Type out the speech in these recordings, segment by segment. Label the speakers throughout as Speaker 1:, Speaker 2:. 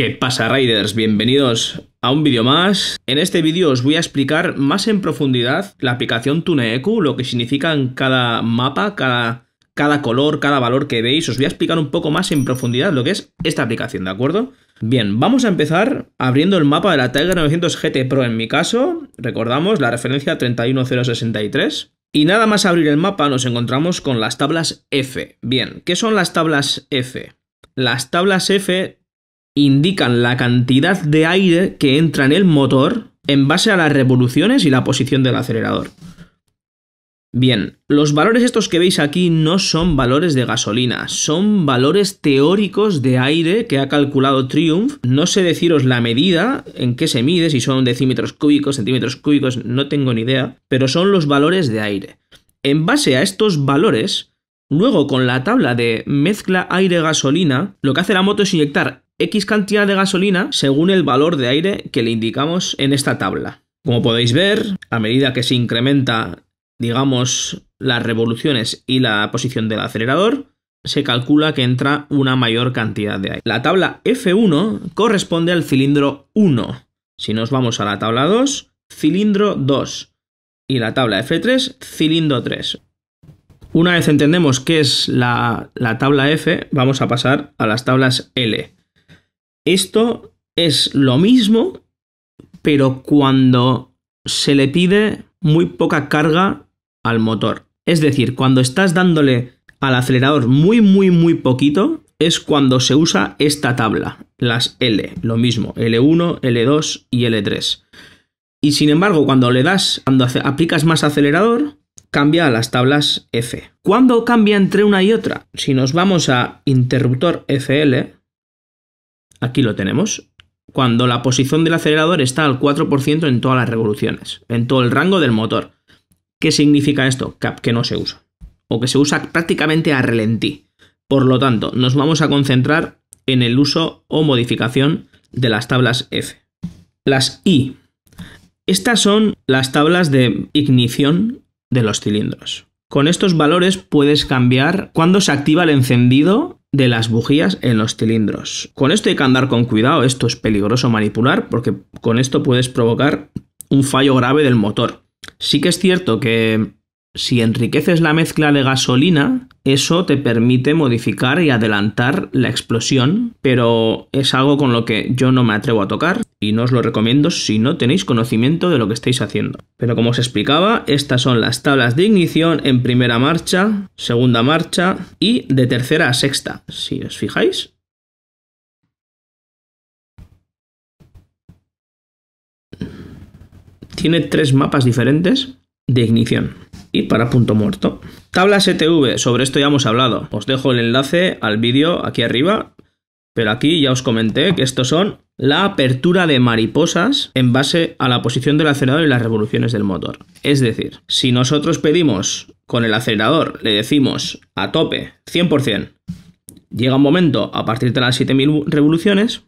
Speaker 1: ¿Qué pasa Raiders? Bienvenidos a un vídeo más. En este vídeo os voy a explicar más en profundidad la aplicación TuneEQ, lo que significa en cada mapa, cada, cada color, cada valor que veis. Os voy a explicar un poco más en profundidad lo que es esta aplicación, ¿de acuerdo? Bien, vamos a empezar abriendo el mapa de la Tiger 900 GT Pro en mi caso. Recordamos la referencia 31063. Y nada más abrir el mapa nos encontramos con las tablas F. Bien, ¿qué son las tablas F? Las tablas F indican la cantidad de aire que entra en el motor en base a las revoluciones y la posición del acelerador. Bien, los valores estos que veis aquí no son valores de gasolina, son valores teóricos de aire que ha calculado Triumph. No sé deciros la medida en qué se mide, si son decímetros cúbicos, centímetros cúbicos, no tengo ni idea, pero son los valores de aire. En base a estos valores, luego con la tabla de mezcla aire-gasolina, lo que hace la moto es inyectar X cantidad de gasolina según el valor de aire que le indicamos en esta tabla. Como podéis ver, a medida que se incrementa, digamos, las revoluciones y la posición del acelerador, se calcula que entra una mayor cantidad de aire. La tabla F1 corresponde al cilindro 1. Si nos vamos a la tabla 2, cilindro 2. Y la tabla F3, cilindro 3. Una vez entendemos qué es la, la tabla F, vamos a pasar a las tablas L. Esto es lo mismo, pero cuando se le pide muy poca carga al motor. Es decir, cuando estás dándole al acelerador muy, muy, muy poquito, es cuando se usa esta tabla, las L, lo mismo, L1, L2 y L3. Y sin embargo, cuando le das, cuando aplicas más acelerador, cambia a las tablas F. ¿Cuándo cambia entre una y otra? Si nos vamos a interruptor FL, Aquí lo tenemos. Cuando la posición del acelerador está al 4% en todas las revoluciones, en todo el rango del motor. ¿Qué significa esto? que no se usa. O que se usa prácticamente a relentí. Por lo tanto, nos vamos a concentrar en el uso o modificación de las tablas F. Las I. Estas son las tablas de ignición de los cilindros. Con estos valores puedes cambiar cuando se activa el encendido de las bujías en los cilindros. Con esto hay que andar con cuidado, esto es peligroso manipular porque con esto puedes provocar un fallo grave del motor. Sí que es cierto que si enriqueces la mezcla de gasolina, eso te permite modificar y adelantar la explosión, pero es algo con lo que yo no me atrevo a tocar y no os lo recomiendo si no tenéis conocimiento de lo que estáis haciendo. Pero como os explicaba, estas son las tablas de ignición en primera marcha, segunda marcha y de tercera a sexta, si os fijáis. Tiene tres mapas diferentes de ignición y para punto muerto. Tablas ETV, sobre esto ya hemos hablado. Os dejo el enlace al vídeo aquí arriba, pero aquí ya os comenté que estos son la apertura de mariposas en base a la posición del acelerador y las revoluciones del motor. Es decir, si nosotros pedimos con el acelerador, le decimos a tope 100%, llega un momento a partir de las 7000 revoluciones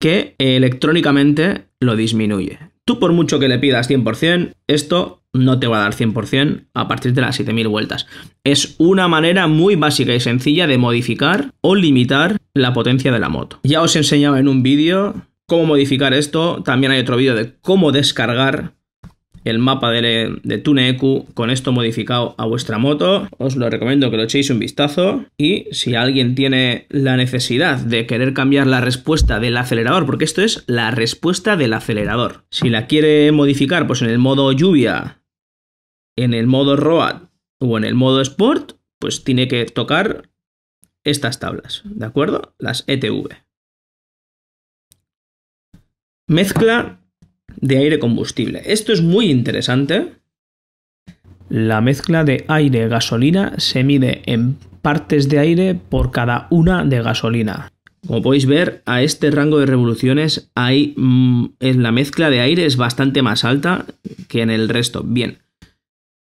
Speaker 1: que electrónicamente lo disminuye. Tú por mucho que le pidas 100%, esto no te va a dar 100% a partir de las 7000 vueltas. Es una manera muy básica y sencilla de modificar o limitar la potencia de la moto. Ya os he enseñado en un vídeo cómo modificar esto, también hay otro vídeo de cómo descargar el mapa de, de TuneEQ con esto modificado a vuestra moto. Os lo recomiendo que lo echéis un vistazo. Y si alguien tiene la necesidad de querer cambiar la respuesta del acelerador, porque esto es la respuesta del acelerador. Si la quiere modificar, pues en el modo lluvia en el modo Road o en el modo Sport, pues tiene que tocar estas tablas, ¿de acuerdo? Las ETV. Mezcla de aire-combustible. Esto es muy interesante. La mezcla de aire-gasolina se mide en partes de aire por cada una de gasolina. Como podéis ver, a este rango de revoluciones hay, mm, la mezcla de aire es bastante más alta que en el resto. Bien,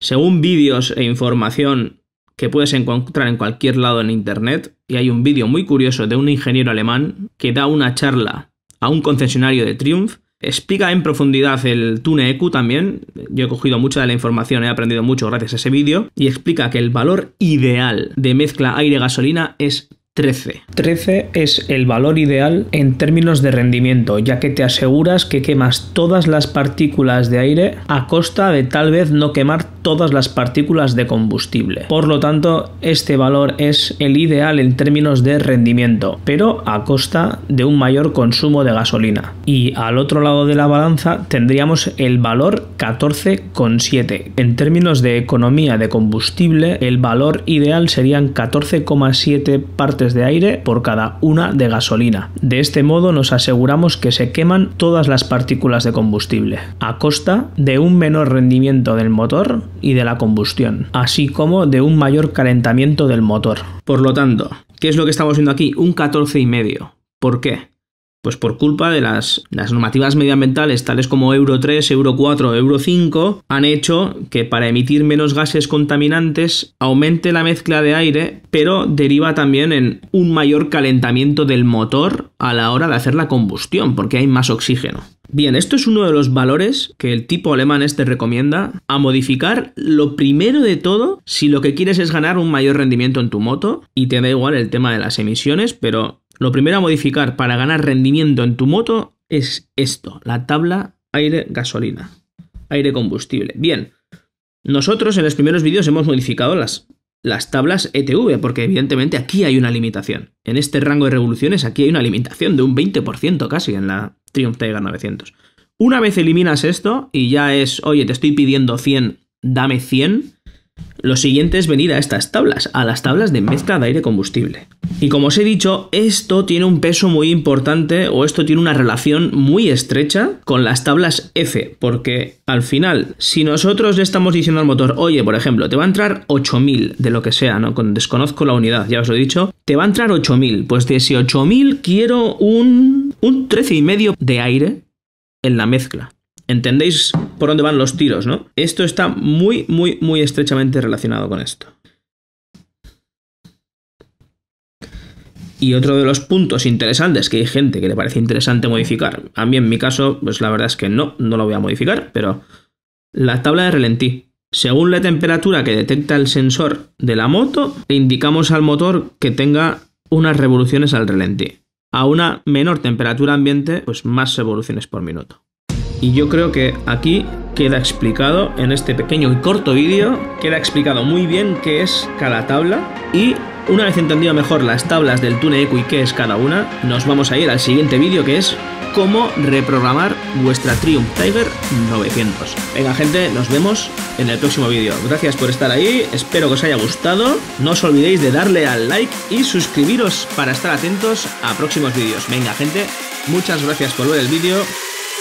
Speaker 1: según vídeos e información que puedes encontrar en cualquier lado en Internet, y hay un vídeo muy curioso de un ingeniero alemán que da una charla a un concesionario de Triumph, explica en profundidad el Tune EQ también, yo he cogido mucha de la información, he aprendido mucho gracias a ese vídeo, y explica que el valor ideal de mezcla aire-gasolina es 13. 13 es el valor ideal en términos de rendimiento, ya que te aseguras que quemas todas las partículas de aire a costa de tal vez no quemar todas las partículas de combustible. Por lo tanto, este valor es el ideal en términos de rendimiento, pero a costa de un mayor consumo de gasolina. Y al otro lado de la balanza tendríamos el valor 14,7. En términos de economía de combustible, el valor ideal serían 14,7 partes de aire por cada una de gasolina. De este modo nos aseguramos que se queman todas las partículas de combustible, a costa de un menor rendimiento del motor y de la combustión, así como de un mayor calentamiento del motor. Por lo tanto, ¿qué es lo que estamos viendo aquí? Un 14,5. ¿Por qué? Pues por culpa de las, normativas medioambientales tales como Euro 3, Euro 4, Euro 5, han hecho que para emitir menos gases contaminantes aumente la mezcla de aire, pero deriva también en un mayor calentamiento del motor a la hora de hacer la combustión, porque hay más oxígeno. Bien, esto es uno de los valores que el tipo alemán este recomienda a modificar. Lo primero de todo, si lo que quieres es ganar un mayor rendimiento en tu moto, y te da igual el tema de las emisiones, pero lo primero a modificar para ganar rendimiento en tu moto es esto, la tabla aire-gasolina, aire-combustible. Bien, nosotros en los primeros vídeos hemos modificado las, las tablas ETV, porque evidentemente aquí hay una limitación. En este rango de revoluciones aquí hay una limitación de un 20% casi en la Triumph Tiger 900. Una vez eliminas esto y ya es, oye, te estoy pidiendo 100, dame 100, lo siguiente es venir a estas tablas, a las tablas de mezcla de aire combustible. Y como os he dicho, esto tiene un peso muy importante o esto tiene una relación muy estrecha con las tablas F, porque al final, si nosotros le estamos diciendo al motor, oye, por ejemplo, te va a entrar 8000 de lo que sea, ¿no? Con, desconozco la unidad, ya os lo he dicho, te va a entrar 8000, pues de ese 8000 quiero un, un 13,5 de aire en la mezcla. Entendéis por dónde van los tiros, ¿no? Esto está muy, muy, muy estrechamente relacionado con esto. Y otro de los puntos interesantes que hay gente que le parece interesante modificar. A mí en mi caso, pues la verdad es que no, no lo voy a modificar, pero la tabla de relentí. Según la temperatura que detecta el sensor de la moto, le indicamos al motor que tenga unas revoluciones al relentí. A una menor temperatura ambiente, pues más revoluciones por minuto. Y yo creo que aquí queda explicado en este pequeño y corto vídeo, queda explicado muy bien qué es cada tabla y una vez entendido mejor las tablas del Tune Eco y qué es cada una, nos vamos a ir al siguiente vídeo que es cómo reprogramar vuestra Triumph Tiger 900. Venga gente, nos vemos en el próximo vídeo. Gracias por estar ahí, espero que os haya gustado. No os olvidéis de darle al like y suscribiros para estar atentos a próximos vídeos. Venga gente, muchas gracias por ver el vídeo